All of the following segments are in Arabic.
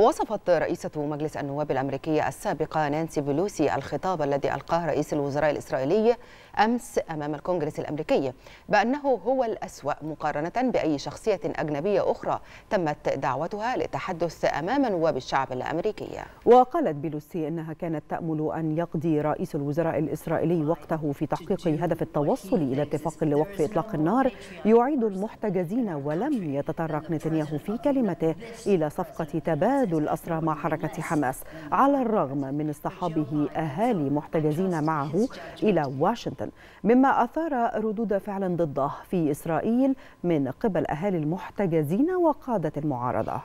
وصفت رئيسة مجلس النواب الأمريكية السابقة نانسي بلوسي الخطاب الذي ألقاه رئيس الوزراء الإسرائيلي أمس أمام الكونغرس الأمريكي بأنه هو الأسوأ مقارنة بأي شخصية أجنبية أخرى تمت دعوتها للتحدث أمام نواب الشعب الأمريكي وقالت بلوسي أنها كانت تأمل أن يقضي رئيس الوزراء الإسرائيلي وقته في تحقيق هدف التوصل إلى اتفاق لوقف إطلاق النار يعيد المحتجزين ولم يتطرق نتنياهو في كلمته إلى صفقة تبادل تعادل الأسرى مع حركة حماس على الرغم من اصطحابه أهالي محتجزين معه إلى واشنطن مما أثار ردود فعل ضده في إسرائيل من قبل أهالي المحتجزين وقادة المعارضة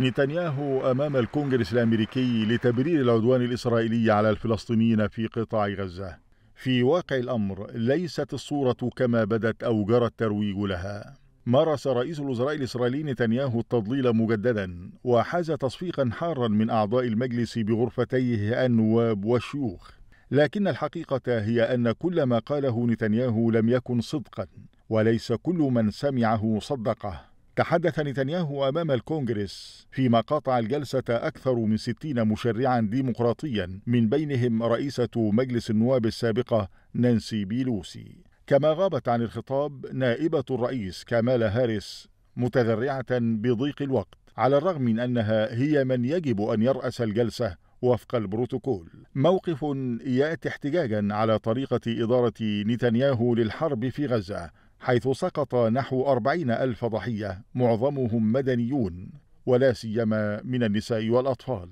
نتنياهو أمام الكونغرس الأمريكي لتبرير العدوان الإسرائيلي على الفلسطينيين في قطاع غزة. في واقع الأمر ليست الصورة كما بدت أو جرى الترويج لها. مارس رئيس الوزراء الإسرائيلي نتنياهو التضليل مجددا وحاز تصفيقا حارا من أعضاء المجلس بغرفتيه النواب والشيوخ لكن الحقيقة هي أن كل ما قاله نتنياهو لم يكن صدقا وليس كل من سمعه صدقه تحدث نتنياهو أمام الكونغرس فيما قاطع الجلسة أكثر من ستين مشرعا ديمقراطيا من بينهم رئيسة مجلس النواب السابقة نانسي بيلوسي كما غابت عن الخطاب نائبة الرئيس كامالا هاريس متذرعة بضيق الوقت على الرغم من أنها هي من يجب أن يرأس الجلسة وفق البروتوكول موقف يأتي احتجاجا على طريقة إدارة نتنياهو للحرب في غزة حيث سقط نحو أربعين ألف ضحية معظمهم مدنيون ولا سيما من النساء والأطفال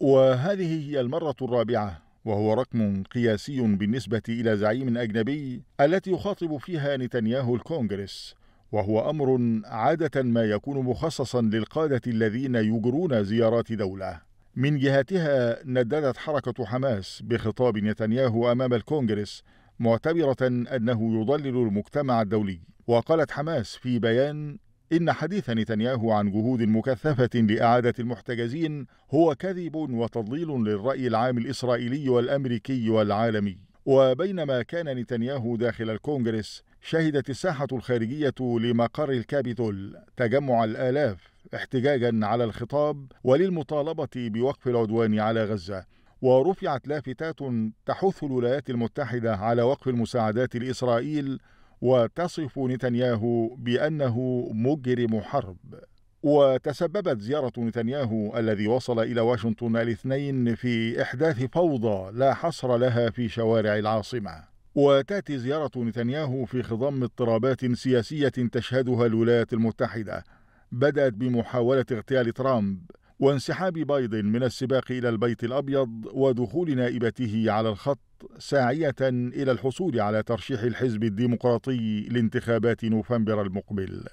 وهذه هي المرة الرابعة وهو رقم قياسي بالنسبة إلى زعيم أجنبي التي يخاطب فيها نتنياهو الكونغرس وهو أمر عادة ما يكون مخصصا للقادة الذين يجرون زيارات دولة من جهتها نددت حركة حماس بخطاب نتنياهو أمام الكونغرس معتبرة أنه يضلل المجتمع الدولي وقالت حماس في بيان إن حديث نتنياهو عن جهود مكثفة لإعادة المحتجزين هو كذب وتضليل للرأي العام الإسرائيلي والأمريكي والعالمي وبينما كان نتنياهو داخل الكونغرس شهدت الساحة الخارجية لمقر الكابيتول تجمع الآلاف احتجاجا على الخطاب وللمطالبة بوقف العدوان على غزة ورفعت لافتات تحث الولايات المتحدة على وقف المساعدات لإسرائيل وتصف نتنياهو بأنه مجرم حرب وتسببت زيارة نتنياهو الذي وصل إلى واشنطن الاثنين في إحداث فوضى لا حصر لها في شوارع العاصمة وتأتي زيارة نتنياهو في خضم اضطرابات سياسية تشهدها الولايات المتحدة بدأت بمحاولة اغتيال ترامب وانسحاب بايدن من السباق إلى البيت الأبيض ودخول نائبته على الخط ساعية إلى الحصول على ترشيح الحزب الديمقراطي لانتخابات نوفمبر المقبل